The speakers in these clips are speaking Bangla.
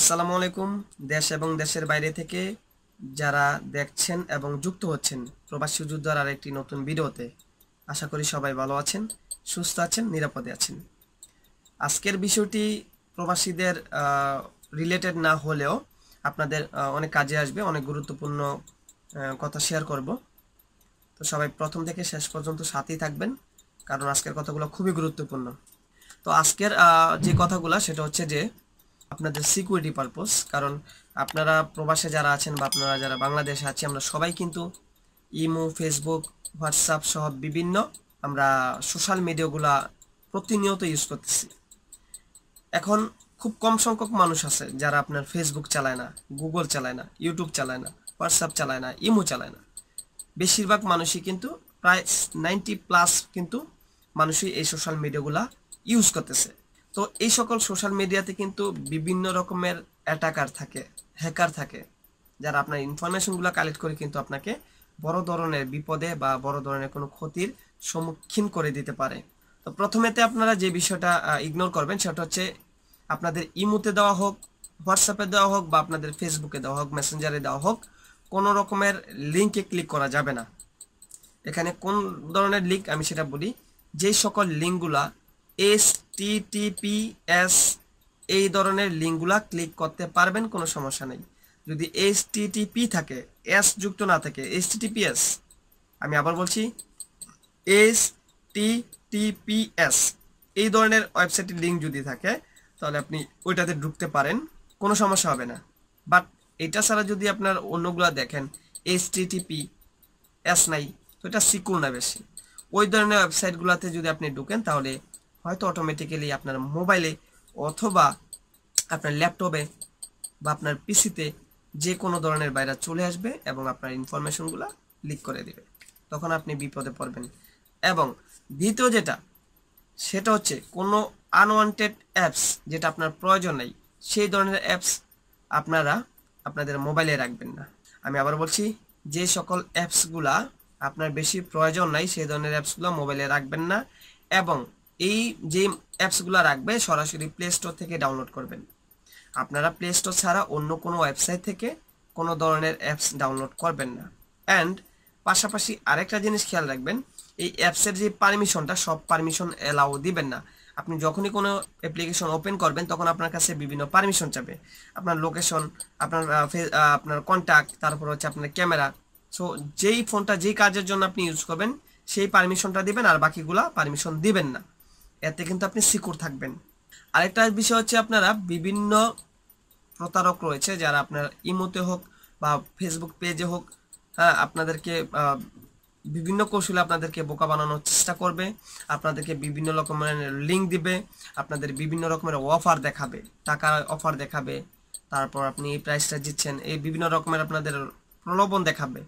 আসসালামু আলাইকুম দেশ এবং দেশের বাইরে থেকে যারা দেখছেন এবং যুক্ত হচ্ছেন প্রবাসী যুদ্ধর আর একটি নতুন ভিডিওতে আশা করি সবাই ভালো আছেন সুস্থ আছেন নিরাপদে আছেন আজকের বিষয়টি প্রবাসীদের রিলেটেড না হলেও আপনাদের অনেক কাজে আসবে অনেক গুরুত্বপূর্ণ কথা শেয়ার করব তো সবাই প্রথম থেকে শেষ পর্যন্ত সাথেই থাকবেন কারণ আজকের কথাগুলো খুবই গুরুত্বপূর্ণ তো আজকের যে কথাগুলো সেটা হচ্ছে যে আপনাদের সিকিউরিটি পারপোস কারণ আপনারা প্রবাসে যারা আছেন বা আপনারা যারা বাংলাদেশে আছে আমরা সবাই কিন্তু ইমো ফেসবুক হোয়াটসঅ্যাপ সহ বিভিন্ন আমরা সোশ্যাল মিডিয়াগুলা প্রতিনিয়ত ইউজ করতেছি এখন খুব কম সংখ্যক মানুষ আছে যারা আপনার ফেসবুক চালায় না গুগল চালায় না ইউটিউব চালায় না হোয়াটসঅ্যাপ চালায় না ইমো চালায় না বেশিরভাগ মানুষই কিন্তু প্রায় নাইনটি প্লাস কিন্তু মানুষই এই সোশ্যাল মিডিয়াগুলা ইউজ করতেছে তো এই সকল সোশ্যাল মিডিয়াতে কিন্তু বিভিন্ন রকমের অ্যাটাকার থাকে হ্যাকার থাকে যারা আপনার ইনফরমেশনগুলো কালেক্ট করে কিন্তু আপনাকে বড় ধরনের বিপদে বা বড় ধরনের কোনো ক্ষতির সম্মুখীন করে দিতে পারে তো প্রথমেতে আপনারা যে বিষয়টা ইগনোর করবেন সেটা হচ্ছে আপনাদের ইমুতে দেওয়া হোক হোয়াটসঅ্যাপে দেওয়া হোক বা আপনাদের ফেসবুকে দেওয়া হোক মেসেঞ্জারে দেওয়া হোক কোনো রকমের লিঙ্কে ক্লিক করা যাবে না এখানে কোন ধরনের লিঙ্ক আমি সেটা বলি যে সকল লিঙ্কগুলা এস https এই ধরনের লিঙ্কগুলা ক্লিক করতে পারবেন কোনো সমস্যা নেই যদি http থাকে এস যুক্ত না থাকে এইচ আমি আবার বলছি https এই ধরনের ওয়েবসাইটের লিঙ্ক যদি থাকে তাহলে আপনি ওইটাতে ঢুকতে পারেন কোনো সমস্যা হবে না বাট এটা ছাড়া যদি আপনার অন্যগুলা দেখেন এইচ এস নাই তো এটা সিকিউর না বেশি ওই ধরনের ওয়েবসাইটগুলোতে যদি আপনি ঢুকেন তাহলে হয়তো অটোমেটিক্যালি আপনার মোবাইলে অথবা আপনার ল্যাপটপে বা আপনার পিসিতে যে কোনো ধরনের ভাইরাস চলে আসবে এবং আপনার ইনফরমেশনগুলো লিক করে দেবে তখন আপনি বিপদে পড়বেন এবং দ্বিতীয় যেটা সেটা হচ্ছে কোনো আনওয়ান্টেড অ্যাপস যেটা আপনার প্রয়োজন নেই সেই ধরনের অ্যাপস আপনারা আপনাদের মোবাইলে রাখবেন না আমি আবার বলছি যে সকল অ্যাপসগুলা আপনার বেশি প্রয়োজন নাই সেই ধরনের অ্যাপসগুলো মোবাইলে রাখবেন না এবং এই যে অ্যাপসগুলো রাখবে সরাসরি প্লে স্টোর থেকে ডাউনলোড করবেন আপনারা প্লে স্টোর ছাড়া অন্য কোনো ওয়েবসাইট থেকে কোনো ধরনের অ্যাপস ডাউনলোড করবেন না অ্যান্ড পাশাপাশি আরেকটা জিনিস খেয়াল রাখবেন এই অ্যাপসের যে পারমিশনটা সব পারমিশন অ্যালাউ দিবেন না আপনি যখনই কোনো অ্যাপ্লিকেশন ওপেন করবেন তখন আপনার কাছে বিভিন্ন পারমিশন চাবে আপনার লোকেশন আপনার আপনার কন্ট্যাক্ট তারপর হচ্ছে আপনার ক্যামেরা সো যেই ফোনটা যেই কাজের জন্য আপনি ইউজ করবেন সেই পারমিশনটা দিবেন আর বাকিগুলো পারমিশন দিবেন না এতে কিন্তু আপনি সিকিউর থাকবেন আরেকটা বিষয় হচ্ছে আপনারা বিভিন্ন প্রতারক রয়েছে যারা আপনার ইমোতে হোক বা ফেসবুক পেজে হোক হ্যাঁ আপনাদেরকে বিভিন্ন কৌশলে আপনাদেরকে বোকা বানানোর চেষ্টা করবে আপনাদেরকে বিভিন্ন রকমের লিঙ্ক দিবে আপনাদের বিভিন্ন রকমের অফার দেখাবে টাকা অফার দেখাবে তারপর আপনি এই প্রাইসটা দিচ্ছেন এই বিভিন্ন রকমের আপনাদের প্রলোভন দেখাবে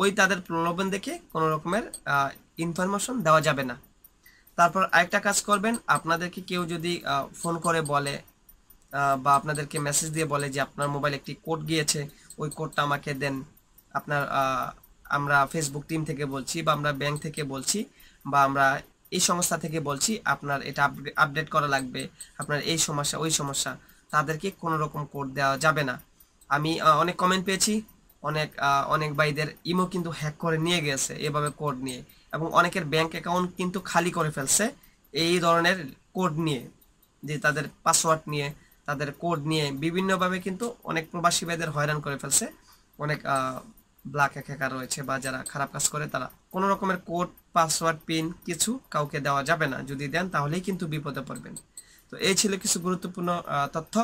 ওই তাদের প্রলোভন দেখে কোনো রকমের ইনফরমেশন দেওয়া যাবে না তারপর আরেকটা কাজ করবেন আপনাদেরকে কেউ যদি ফোন করে বলে বা আপনাদেরকে মেসেজ দিয়ে বলে যে আপনার মোবাইলে একটি কোড গিয়েছে ওই কোডটা আমাকে দেন আপনার আমরা ফেসবুক টিম থেকে বলছি বা আমরা ব্যাংক থেকে বলছি বা আমরা এই সংস্থা থেকে বলছি আপনার এটা আপডেট করা লাগবে আপনার এই সমস্যা ওই সমস্যা তাদেরকে কোনো রকম কোড দেওয়া যাবে না আমি অনেক কমেন্ট পেয়েছি অনেক অনেক ভাইদের ইমো কিন্তু হ্যাক করে নিয়ে গেছে এভাবে কোড নিয়ে এবং অনেকের ব্যাংক অ্যাকাউন্ট কিন্তু খালি করে ফেলছে এই ধরনের কোড নিয়ে যে তাদের পাসওয়ার্ড নিয়ে তাদের কোড নিয়ে বিভিন্নভাবে কিন্তু অনেক প্রবাসী ভাইদের হয়রান করে ফেলছে অনেক ব্ল্যাক হ্যাকার রয়েছে বা যারা খারাপ কাজ করে তারা কোনো রকমের কোড পাসওয়ার্ড পিন কিছু কাউকে দেওয়া যাবে না যদি দেন তাহলেই কিন্তু বিপদে পড়বেন তো এই ছিল কিছু গুরুত্বপূর্ণ তথ্য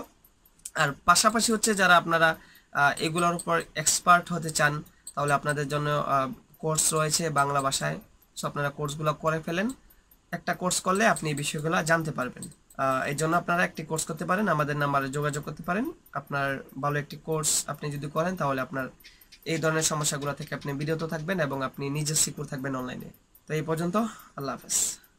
আর পাশাপাশি হচ্ছে যারা আপনারা এগুলোর উপর এক্সপার্ট হতে চান তাহলে আপনাদের জন্য কোর্স রয়েছে বাংলা ভাষায় সো আপনারা কোর্সগুলো করে ফেলেন একটা কোর্স করলে আপনি এই বিষয়গুলো জানতে পারবেন এই জন্য আপনারা একটি কোর্স করতে পারেন আমাদের নাম্বারে যোগাযোগ করতে পারেন আপনার ভালো একটি কোর্স আপনি যদি করেন তাহলে আপনার এই ধরনের সমস্যাগুলো থেকে আপনি বিরত থাকবেন এবং আপনি নিজের সিকিউর থাকবেন অনলাইনে তো এই পর্যন্ত আল্লাহ হাফেজ